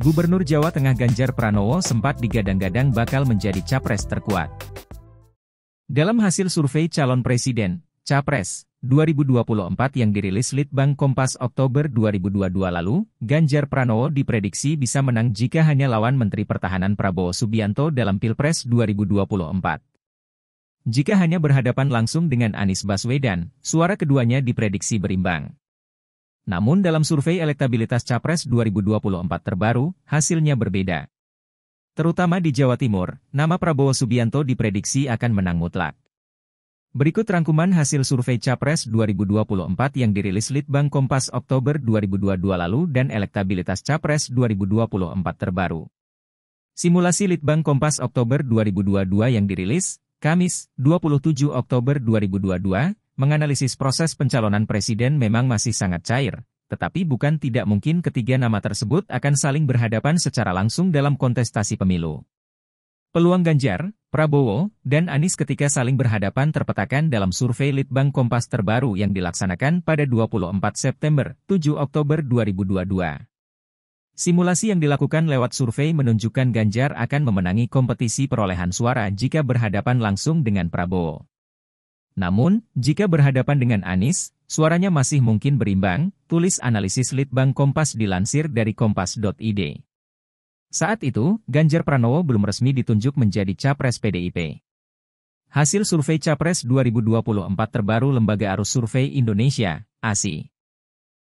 Gubernur Jawa Tengah Ganjar Pranowo sempat digadang-gadang bakal menjadi capres terkuat. Dalam hasil survei calon presiden, Capres 2024 yang dirilis Litbang Kompas Oktober 2022 lalu, Ganjar Pranowo diprediksi bisa menang jika hanya lawan Menteri Pertahanan Prabowo Subianto dalam Pilpres 2024. Jika hanya berhadapan langsung dengan Anies Baswedan, suara keduanya diprediksi berimbang. Namun dalam survei elektabilitas Capres 2024 terbaru, hasilnya berbeda. Terutama di Jawa Timur, nama Prabowo Subianto diprediksi akan menang mutlak. Berikut rangkuman hasil survei Capres 2024 yang dirilis Litbang Kompas Oktober 2022 lalu dan elektabilitas Capres 2024 terbaru. Simulasi Litbang Kompas Oktober 2022 yang dirilis, Kamis, 27 Oktober 2022, Menganalisis proses pencalonan presiden memang masih sangat cair, tetapi bukan tidak mungkin ketiga nama tersebut akan saling berhadapan secara langsung dalam kontestasi pemilu. Peluang Ganjar, Prabowo, dan Anies ketika saling berhadapan terpetakan dalam survei Litbang Kompas terbaru yang dilaksanakan pada 24 September, 7 Oktober 2022. Simulasi yang dilakukan lewat survei menunjukkan Ganjar akan memenangi kompetisi perolehan suara jika berhadapan langsung dengan Prabowo. Namun, jika berhadapan dengan Anies, suaranya masih mungkin berimbang, tulis analisis Litbang Kompas dilansir dari kompas.id. Saat itu, Ganjar Pranowo belum resmi ditunjuk menjadi capres PDIP. Hasil survei Capres 2024 terbaru Lembaga Arus Survei Indonesia, ASI.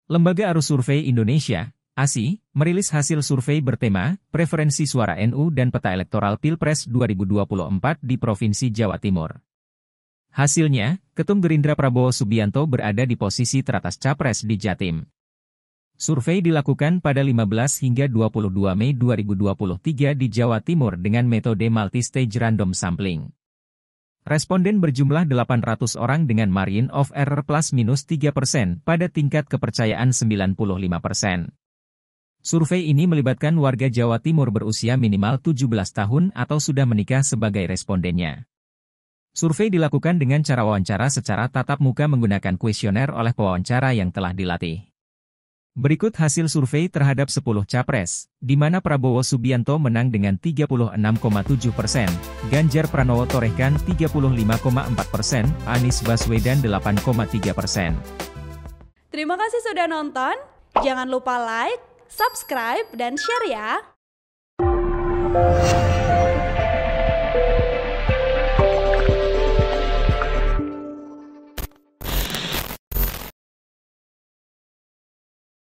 Lembaga Arus Survei Indonesia, ASI, merilis hasil survei bertema Preferensi Suara NU dan Peta Elektoral Pilpres 2024 di Provinsi Jawa Timur. Hasilnya, Ketum Gerindra Prabowo Subianto berada di posisi teratas capres di Jatim. Survei dilakukan pada 15 hingga 22 Mei 2023 di Jawa Timur dengan metode multi-stage random sampling. Responden berjumlah 800 orang dengan margin of error plus minus 3 persen pada tingkat kepercayaan 95 persen. Survei ini melibatkan warga Jawa Timur berusia minimal 17 tahun atau sudah menikah sebagai respondennya. Survei dilakukan dengan cara wawancara secara tatap muka menggunakan kuesioner oleh pewawancara yang telah dilatih. Berikut hasil survei terhadap 10 capres, di mana Prabowo Subianto menang dengan 36,7 persen, Ganjar Pranowo Torehkan 35,4 persen, Anies Baswedan 8,3 persen. Terima kasih sudah nonton, jangan lupa like, subscribe, dan share ya!